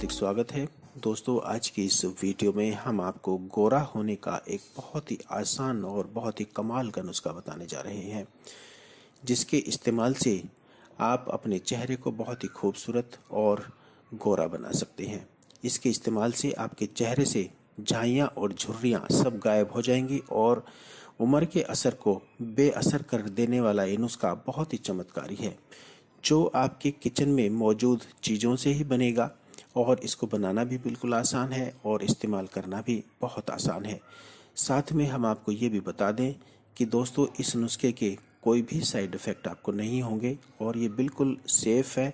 हार्दिक स्वागत है दोस्तों आज की इस वीडियो में हम आपको गोरा होने का एक बहुत ही आसान और बहुत ही कमाल का नुस्खा बताने जा रहे हैं जिसके इस्तेमाल से आप अपने चेहरे को बहुत ही खूबसूरत और गोरा बना सकते हैं इसके इस्तेमाल से आपके चेहरे से झाइयाँ और झुर्रियाँ सब गायब हो जाएंगी और उम्र के असर को बेअसर कर देने वाला ये नुस्खा बहुत ही चमत्कारी है जो आपके किचन में मौजूद चीज़ों से ही बनेगा और इसको बनाना भी बिल्कुल आसान है और इस्तेमाल करना भी बहुत आसान है साथ में हम आपको ये भी बता दें कि दोस्तों इस नुस्खे के कोई भी साइड इफ़ेक्ट आपको नहीं होंगे और ये बिल्कुल सेफ़ है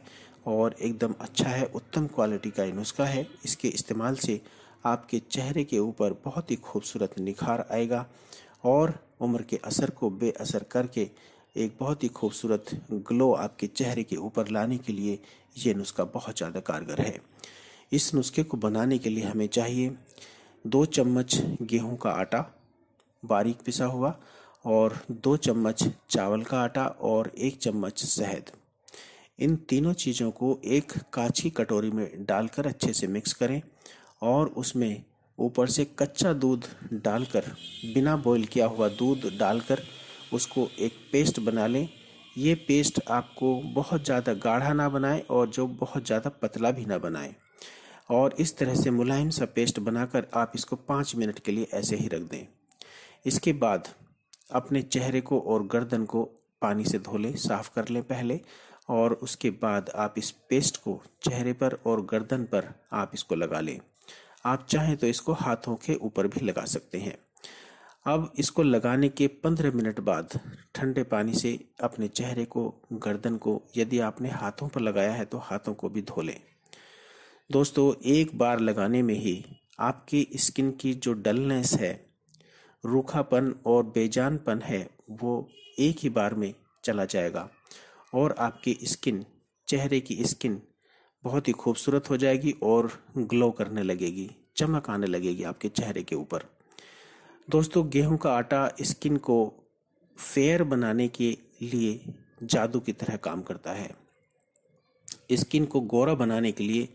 और एकदम अच्छा है उत्तम क्वालिटी का ये नुस्खा है इसके इस्तेमाल से आपके चेहरे के ऊपर बहुत ही खूबसूरत निखार आएगा और उम्र के असर को बेअसर करके एक बहुत ही खूबसूरत ग्लो आपके चेहरे के ऊपर लाने के लिए ये नुस्खा बहुत ज़्यादा कारगर है इस नुस्खे को बनाने के लिए हमें चाहिए दो चम्मच गेहूं का आटा बारीक पिसा हुआ और दो चम्मच चावल का आटा और एक चम्मच शहद इन तीनों चीज़ों को एक कांच की कटोरी में डालकर अच्छे से मिक्स करें और उसमें ऊपर से कच्चा दूध डालकर बिना बॉईल किया हुआ दूध डालकर उसको एक पेस्ट बना लें ये पेस्ट आपको बहुत ज़्यादा गाढ़ा ना बनाए और जो बहुत ज़्यादा पतला भी ना बनाए और इस तरह से मुलायम सा पेस्ट बनाकर आप इसको पाँच मिनट के लिए ऐसे ही रख दें इसके बाद अपने चेहरे को और गर्दन को पानी से धो लें साफ़ कर लें पहले और उसके बाद आप इस पेस्ट को चेहरे पर और गर्दन पर आप इसको लगा लें आप चाहें तो इसको हाथों के ऊपर भी लगा सकते हैं अब इसको लगाने के पंद्रह मिनट बाद ठंडे पानी से अपने चेहरे को गर्दन को यदि आपने हाथों पर लगाया है तो हाथों को भी धो लें दोस्तों एक बार लगाने में ही आपकी स्किन की जो डलनेस है रूखापन और बेजानपन है वो एक ही बार में चला जाएगा और आपकी स्किन चेहरे की स्किन बहुत ही खूबसूरत हो जाएगी और ग्लो करने लगेगी चमक आने लगेगी आपके चेहरे के ऊपर दोस्तों गेहूं का आटा स्किन को फेयर बनाने के लिए जादू की तरह काम करता है स्किन को गोरा बनाने के लिए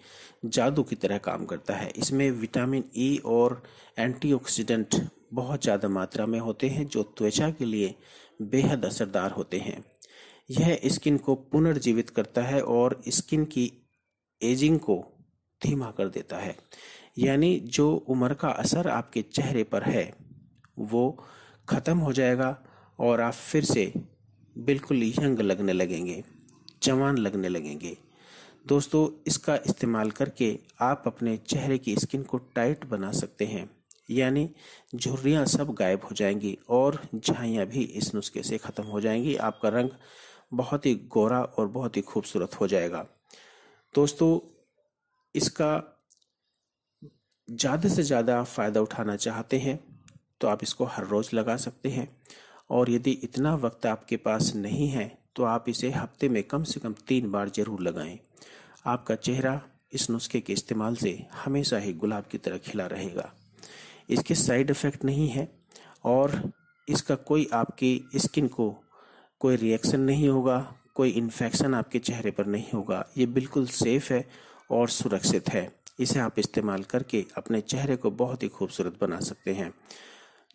जादू की तरह काम करता है इसमें विटामिन ई e और एंटीऑक्सीडेंट बहुत ज़्यादा मात्रा में होते हैं जो त्वचा के लिए बेहद असरदार होते हैं यह स्किन को पुनर्जीवित करता है और स्किन की एजिंग को धीमा कर देता है यानी जो उम्र का असर आपके चेहरे पर है वो ख़त्म हो जाएगा और आप फिर से बिल्कुल यंग लगने लगेंगे जवान लगने लगेंगे दोस्तों इसका इस्तेमाल करके आप अपने चेहरे की स्किन को टाइट बना सकते हैं यानी झुर्रियाँ सब गायब हो जाएंगी और झाइयाँ भी इस नुस्खे से ख़त्म हो जाएंगी आपका रंग बहुत ही गोरा और बहुत ही खूबसूरत हो जाएगा दोस्तों इसका ज़्यादा से ज़्यादा फ़ायदा उठाना चाहते हैं तो आप इसको हर रोज़ लगा सकते हैं और यदि इतना वक्त आपके पास नहीं है तो आप इसे हफ्ते में कम से कम तीन बार ज़रूर लगाएं आपका चेहरा इस नुस्खे के इस्तेमाल से हमेशा ही गुलाब की तरह खिला रहेगा इसके साइड इफ़ेक्ट नहीं है और इसका कोई आपकी स्किन को कोई रिएक्शन नहीं होगा कोई इन्फेक्शन आपके चेहरे पर नहीं होगा ये बिल्कुल सेफ़ है और सुरक्षित है इसे आप इस्तेमाल करके अपने चेहरे को बहुत ही खूबसूरत बना सकते हैं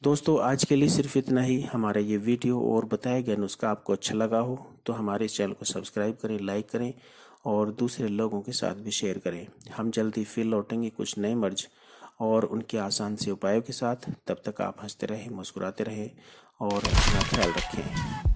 दोस्तों आज के लिए सिर्फ इतना ही हमारा ये वीडियो और बताया गया नुस्खा आपको अच्छा लगा हो तो हमारे इस चैनल को सब्सक्राइब करें लाइक करें और दूसरे लोगों के साथ भी शेयर करें हम जल्दी फिर लौटेंगे कुछ नए मर्ज और उनके आसान से उपायों के साथ तब तक आप हंसते रहें मुस्कुराते रहें और अपना ख्याल रखें